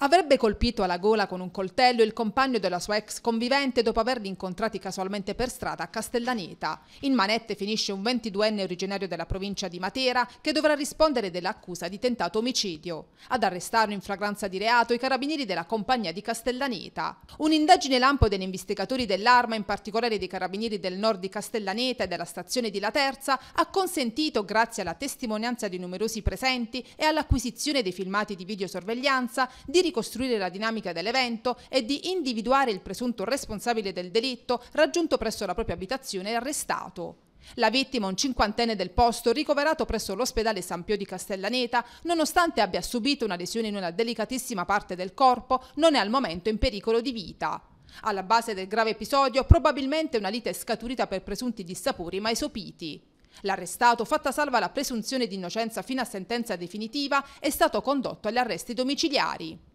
Avrebbe colpito alla gola con un coltello il compagno della sua ex convivente dopo averli incontrati casualmente per strada a Castellaneta. In manette finisce un 22enne originario della provincia di Matera che dovrà rispondere dell'accusa di tentato omicidio. Ad arrestarlo in fragranza di reato i carabinieri della compagnia di Castellaneta. Un'indagine lampo degli investigatori dell'arma, in particolare dei carabinieri del nord di Castellaneta e della stazione di La Terza, ha consentito, grazie alla testimonianza di numerosi presenti e all'acquisizione dei filmati di videosorveglianza, di ricostruire la dinamica dell'evento e di individuare il presunto responsabile del delitto raggiunto presso la propria abitazione e arrestato. La vittima, un cinquantenne del posto, ricoverato presso l'ospedale San Pio di Castellaneta, nonostante abbia subito una lesione in una delicatissima parte del corpo, non è al momento in pericolo di vita. Alla base del grave episodio probabilmente una lite è scaturita per presunti dissapori mai sopiti. L'arrestato, fatta salva la presunzione di innocenza fino a sentenza definitiva, è stato condotto agli arresti domiciliari.